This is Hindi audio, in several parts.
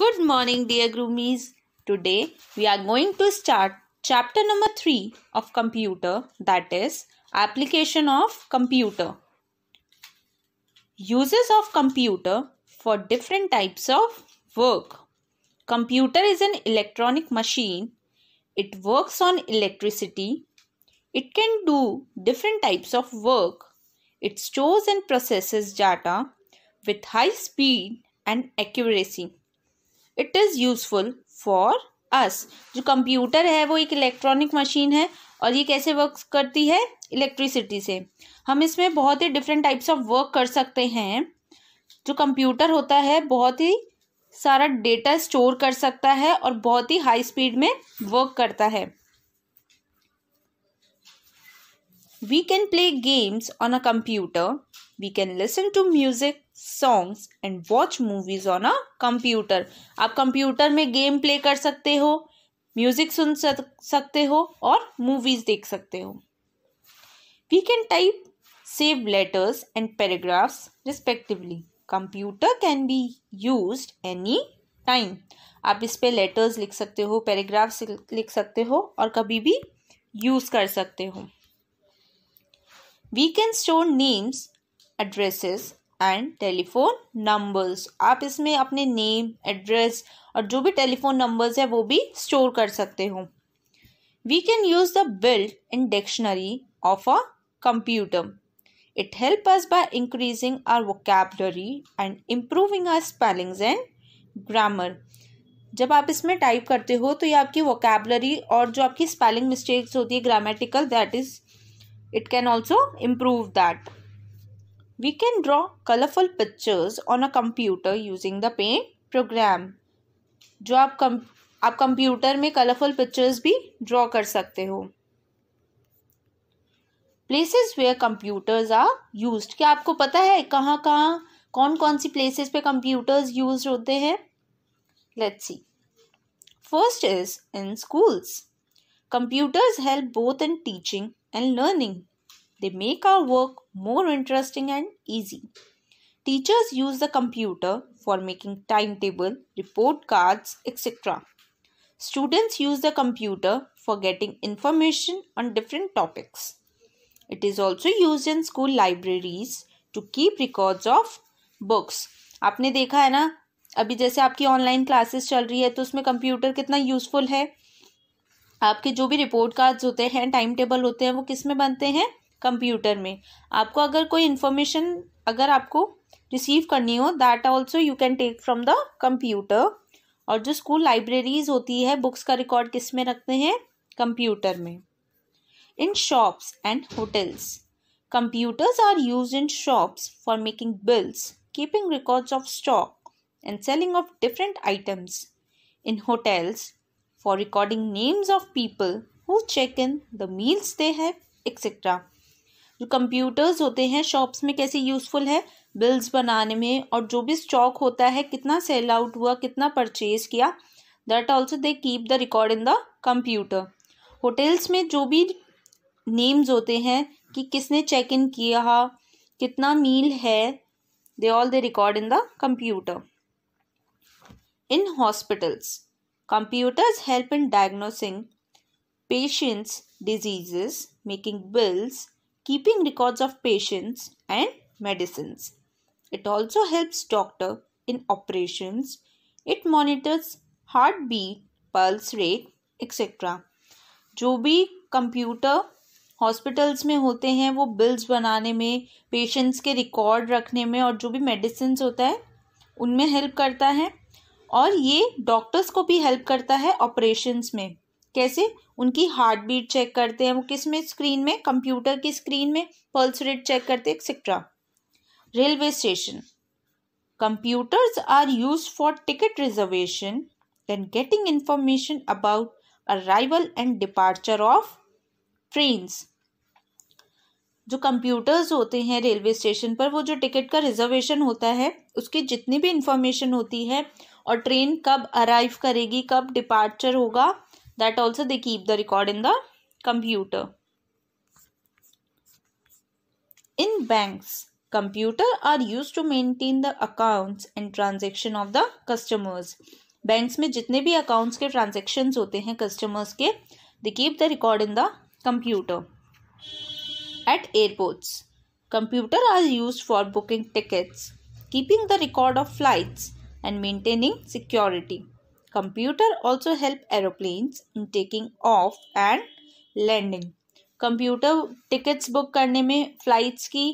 Good morning, dear groomies. Today we are going to start chapter number 3 of computer that is application of computer. Uses of computer for different types of work. Computer is an electronic machine. It works on electricity. It can do different types of work. It stores and processes data with high speed and accuracy. It is useful for us जो कंप्यूटर है वो एक इलेक्ट्रॉनिक मशीन है और ये कैसे वर्क करती है इलेक्ट्रिसिटी से हम इसमें बहुत ही डिफरेंट टाइप्स ऑफ वर्क कर सकते हैं जो कंप्यूटर होता है बहुत ही सारा डेटा स्टोर कर सकता है और बहुत ही हाई स्पीड में वर्क करता है we can play games on a computer we can listen to music songs and watch movies on a computer आप कंप्यूटर में गेम प्ले कर सकते हो म्यूजिक सुन सकते हो और मूवीज देख सकते हो we can type save letters and paragraphs respectively computer can be use any time आप इस पर लेटर्स लिख सकते हो पैराग्राफ्स लिख सकते हो और कभी भी यूज कर सकते हो we can store names addresses and telephone numbers आप इसमें अपने नेम एड्रेस और जो भी टेलीफोन नंबर्स है वो भी स्टोर कर सकते हो we can use the built in dictionary of a computer it help us by increasing our vocabulary and improving our spellings and grammar जब आप इसमें टाइप करते हो तो ये आपकी वोकेबलरी और जो आपकी स्पेलिंग मिस्टेक्स होती है grammatical that is it can also improve that We can draw colorful pictures on a computer using the paint program. जो आप कम आप कंप्यूटर में कलरफुल पिक्चर्स भी ड्रॉ कर सकते हो places where computers are use क्या आपको पता है कहाँ कहाँ कौन कौन सी प्लेसेस पे कंप्यूटर्स यूज होते हैं let's see first is in schools computers help both in teaching and learning They make our work more interesting and easy. Teachers use the computer for making timetable, report cards, etc. Students use the computer for getting information on different topics. It is also used in school libraries to keep records of books. आपने देखा है ना अभी जैसे आपकी ऑनलाइन क्लासेस चल रही है तो उसमें कंप्यूटर कितना यूज़फुल है आपके जो भी रिपोर्ट कार्ड्स होते हैं टाइम टेबल होते हैं वो किस में बनते हैं कंप्यूटर में आपको अगर कोई इन्फॉर्मेशन अगर आपको रिसीव करनी हो that also you can take from the computer और जो स्कूल लाइब्रेरीज होती है बुक्स का रिकॉर्ड किस में रखते हैं कंप्यूटर में in shops and hotels computers are use in shops for making bills keeping records of stock and selling of different items in hotels for recording names of people who check in the meals they have etcetera जो कंप्यूटर्स होते हैं शॉप्स में कैसे यूज़फुल है बिल्स बनाने में और जो भी स्टॉक होता है कितना सेल आउट हुआ कितना परचेज किया that also they keep the record in the computer hotels में जो भी नेम्स होते हैं कि किसने चेक इन किया कितना मील है they all they record in the computer in hospitals computers help in diagnosing patients diseases making bills keeping records of patients and medicines. It also helps doctor in operations. It monitors heartbeat, pulse rate, etc. जो भी कंप्यूटर हॉस्पिटल्स में होते हैं वो बिल्स बनाने में पेशेंट्स के रिकॉर्ड रखने में और जो भी मेडिसिन होता है उनमें हेल्प करता है और ये डॉक्टर्स को भी हेल्प करता है ऑपरेशंस में कैसे उनकी हार्ट बीट चेक करते हैं वो किस में स्क्रीन में कंप्यूटर की स्क्रीन में पल्स रेट चेक करते हैं etcetera railway station computers are use for ticket reservation and getting information about arrival and departure of train जो कंप्यूटर्स होते हैं रेलवे स्टेशन पर वो जो टिकट का रिजर्वेशन होता है उसकी जितनी भी इंफॉर्मेशन होती है और ट्रेन कब अराइव करेगी कब डिपार्चर होगा that also they keep the record in the computer. In banks, computer are used to maintain the accounts and transaction of the customers. Banks mein jitne bhi accounts ke transactions hote hain customers ke, they keep the record in the computer. At airports, computer are used for booking tickets, keeping the record of flights and maintaining security. Computer also help aeroplanes in taking off and landing. Computer tickets book करने में फ्लाइट्स की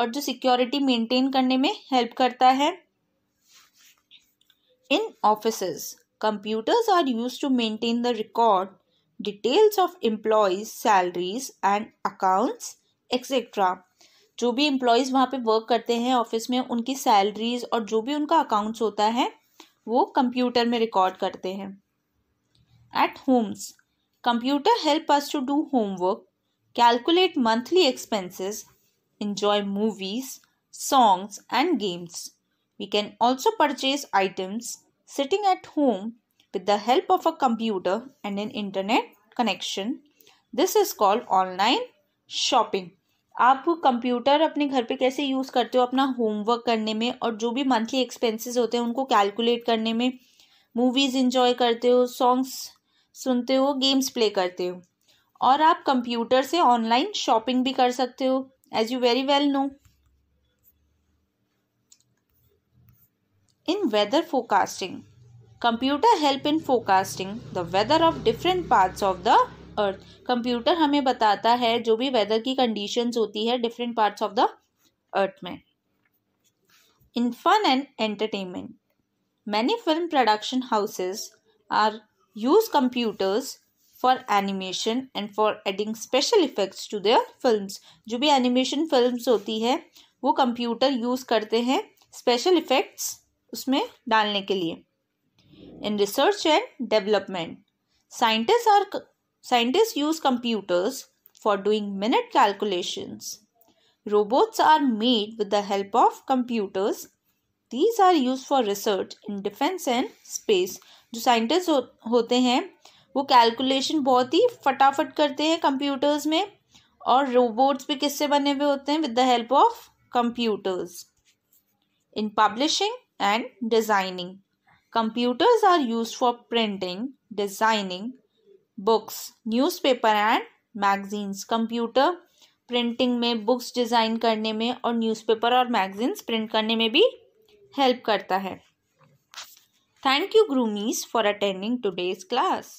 और जो सिक्योरिटी मेंटेन करने में हेल्प करता है in office computers are use to maintain the record details of employees salaries and accounts etcetera जो भी एम्प्लॉयज़ वहाँ पे वर्क करते हैं ऑफिस में उनकी सैलरीज और जो भी उनका अकाउंट्स होता है वो कंप्यूटर में रिकॉर्ड करते हैं at homes computer help us to do homework calculate monthly expenses enjoy movies songs and games we can also purchase items sitting at home with the help of a computer and an internet connection this is called online shopping आप कंप्यूटर अपने घर पे कैसे यूज़ करते हो अपना होमवर्क करने में और जो भी मंथली एक्सपेंसेस होते हैं उनको कैलकुलेट करने में मूवीज़ इंजॉय करते हो सॉन्ग्स सुनते हो गेम्स प्ले करते हो और आप कंप्यूटर से ऑनलाइन शॉपिंग भी कर सकते हो as you very well know in weather forecasting computer help in forecasting the weather of different parts of the earth computer हमें बताता है जो भी वेदर की कंडीशंस होती है different parts of the earth में in fun and entertainment many film production houses are use computers for animation and for adding special effects to their film जो भी एनिमेशन फिल्म होती है वो कंप्यूटर यूज़ करते हैं स्पेशल इफेक्ट्स उसमें डालने के लिए in research and development scientist are Scientists use computers for doing minute calculations. Robots are made with the help of computers. These are used for research in defense and space. जो scientists हो, होते हैं वो calculation बहुत ही फटाफट करते हैं computers में और robots भी किससे बने हुए होते हैं with the help of computers. In publishing and designing. Computers are used for printing, designing, books newspaper and magazines computer printing में बुक्स डिज़ाइन करने में और न्यूज़पेपर और मैगजीन्स प्रिंट करने में भी हेल्प करता है thank you groomies for attending today's class